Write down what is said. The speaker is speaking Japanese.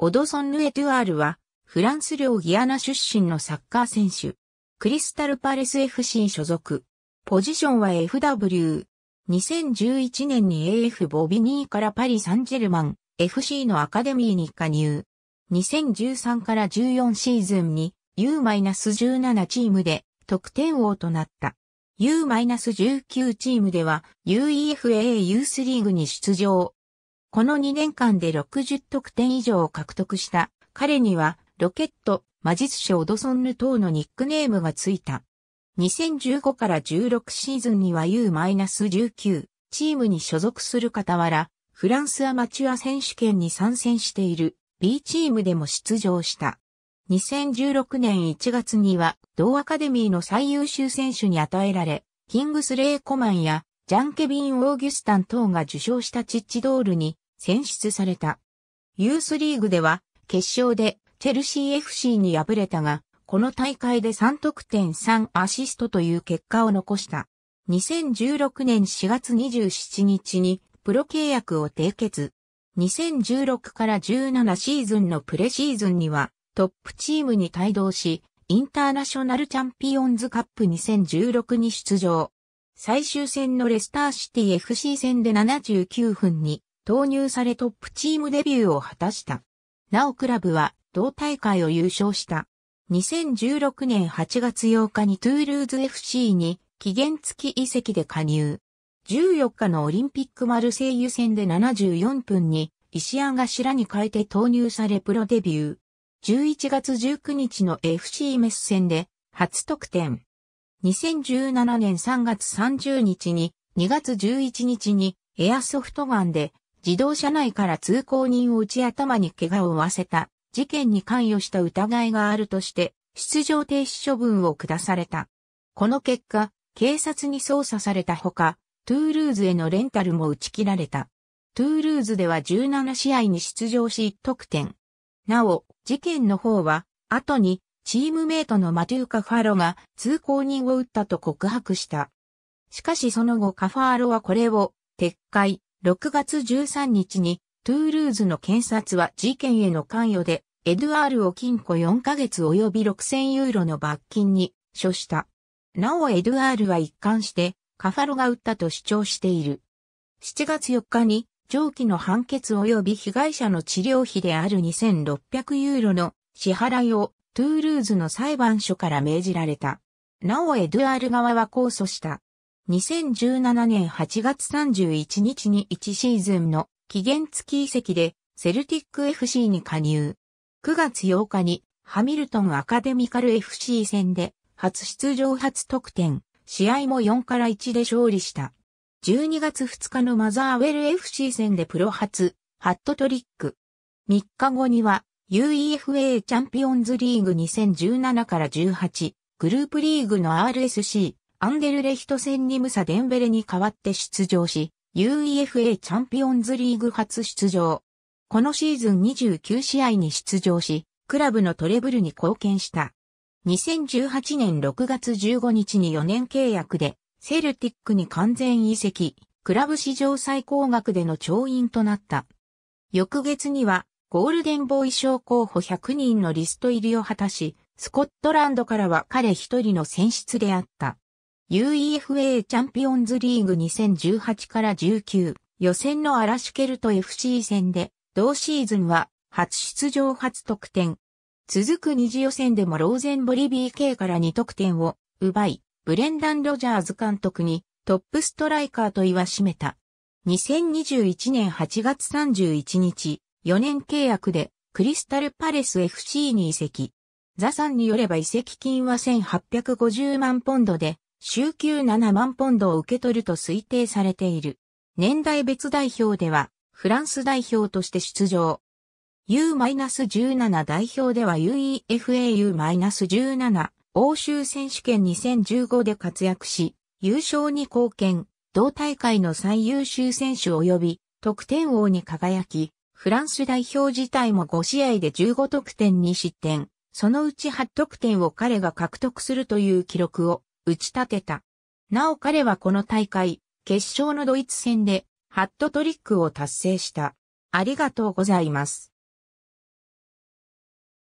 オドソン・ヌエトゥアールは、フランス領ギアナ出身のサッカー選手。クリスタルパレス FC 所属。ポジションは FW。2011年に AF ボビニーからパリ・サンジェルマン FC のアカデミーに加入。2013から14シーズンに U-17 チームで得点王となった。U-19 チームでは UEFA ユースリーグに出場。この2年間で60得点以上を獲得した彼にはロケット、魔術師オドソンヌ等のニックネームがついた。2015から16シーズンには U-19 チームに所属する傍ら、フランスアマチュア選手権に参戦している B チームでも出場した。2016年1月には同アカデミーの最優秀選手に与えられ、キングスレイ・コマンやジャンケビン・オーギュスタン等が受賞したチッチドールに選出された。ユースリーグでは決勝でチェルシー FC に敗れたが、この大会で3得点3アシストという結果を残した。2016年4月27日にプロ契約を締結。2016から17シーズンのプレシーズンにはトップチームに帯同し、インターナショナルチャンピオンズカップ2016に出場。最終戦のレスターシティ FC 戦で79分に投入されトップチームデビューを果たした。なおクラブは同大会を優勝した。2016年8月8日にトゥールーズ FC に期限付き移籍で加入。14日のオリンピックマルセイユ戦で74分に石屋頭に変えて投入されプロデビュー。11月19日の FC メス戦で初得点。2017年3月30日に2月11日にエアソフトガンで自動車内から通行人を打ち頭に怪我を負わせた事件に関与した疑いがあるとして出場停止処分を下された。この結果、警察に捜査されたほか、トゥールーズへのレンタルも打ち切られた。トゥールーズでは17試合に出場し1得点。なお、事件の方は、後にチームメイトのマテュー・カファロが通行人を撃ったと告白した。しかしその後カファーロはこれを撤回。6月13日にトゥールーズの検察は事件への関与でエドゥアールを禁錮4ヶ月及び6000ユーロの罰金に処した。なおエドゥアールは一貫してカファロが撃ったと主張している。7月4日に上記の判決及び被害者の治療費である2600ユーロの支払いをトゥールーズの裁判所から命じられた。なおエドゥアール側は控訴した。2017年8月31日に1シーズンの期限付き移籍でセルティック FC に加入。9月8日にハミルトンアカデミカル FC 戦で初出場初得点、試合も4から1で勝利した。12月2日のマザーウェル FC 戦でプロ初、ハットトリック。3日後には UEFA チャンピオンズリーグ2017から18、グループリーグの RSC、アンデルレヒト戦にムサ・デンベレに代わって出場し、UEFA チャンピオンズリーグ初出場。このシーズン29試合に出場し、クラブのトレブルに貢献した。2018年6月15日に4年契約で、セルティックに完全移籍、クラブ史上最高額での調印となった。翌月には、ゴールデンボーイ賞候補100人のリスト入りを果たし、スコットランドからは彼一人の選出であった。UEFA チャンピオンズリーグ2018から19予選のアラシュケルト FC 戦で同シーズンは初出場初得点。続く二次予選でもローゼンボリ BK から2得点を奪い、ブレンダン・ロジャーズ監督にトップストライカーと言わしめた。2021年8月31日、4年契約でクリスタルパレス FC に移籍。ザさんによれば移籍金は1850万ポンドで、週休7万ポンドを受け取ると推定されている。年代別代表では、フランス代表として出場。U-17 代表では UEFAU-17 欧州選手権2015で活躍し、優勝に貢献、同大会の最優秀選手及び得点王に輝き、フランス代表自体も5試合で15得点に失点、そのうち8得点を彼が獲得するという記録を打ち立てた。なお彼はこの大会、決勝のドイツ戦でハットトリックを達成した。ありがとうございます。